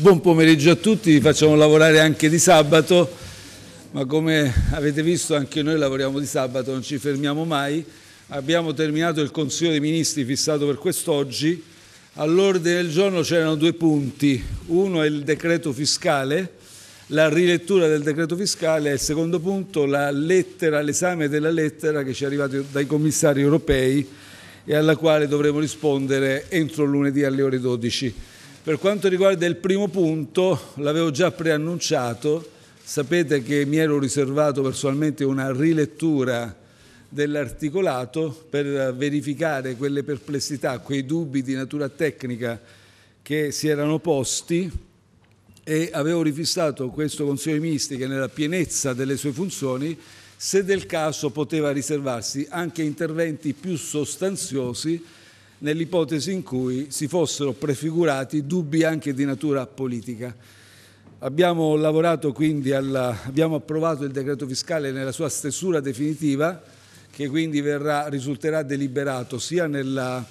Buon pomeriggio a tutti, vi facciamo lavorare anche di sabato, ma come avete visto anche noi lavoriamo di sabato, non ci fermiamo mai. Abbiamo terminato il Consiglio dei Ministri fissato per quest'oggi. All'ordine del giorno c'erano due punti. Uno è il decreto fiscale, la rilettura del decreto fiscale e il secondo punto l'esame della lettera che ci è arrivata dai commissari europei e alla quale dovremo rispondere entro lunedì alle ore 12. Per quanto riguarda il primo punto, l'avevo già preannunciato, sapete che mi ero riservato personalmente una rilettura dell'articolato per verificare quelle perplessità, quei dubbi di natura tecnica che si erano posti e avevo rifissato questo Consiglio dei Ministri che nella pienezza delle sue funzioni, se del caso poteva riservarsi anche interventi più sostanziosi nell'ipotesi in cui si fossero prefigurati dubbi anche di natura politica. Abbiamo lavorato quindi, alla, abbiamo approvato il decreto fiscale nella sua stesura definitiva, che quindi verrà, risulterà deliberato sia nella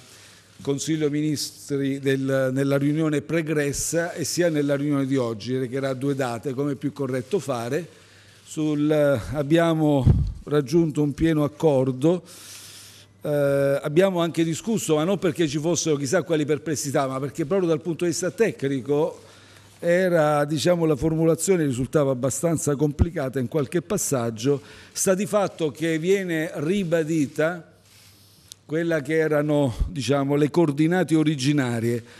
Consiglio Ministri del, nella riunione pregressa e sia nella riunione di oggi, recherà due date, come è più corretto fare. Sul, abbiamo raggiunto un pieno accordo eh, abbiamo anche discusso, ma non perché ci fossero chissà quali perplessità, ma perché proprio dal punto di vista tecnico era, diciamo, la formulazione risultava abbastanza complicata in qualche passaggio, sta di fatto che viene ribadita quella che erano diciamo, le coordinate originarie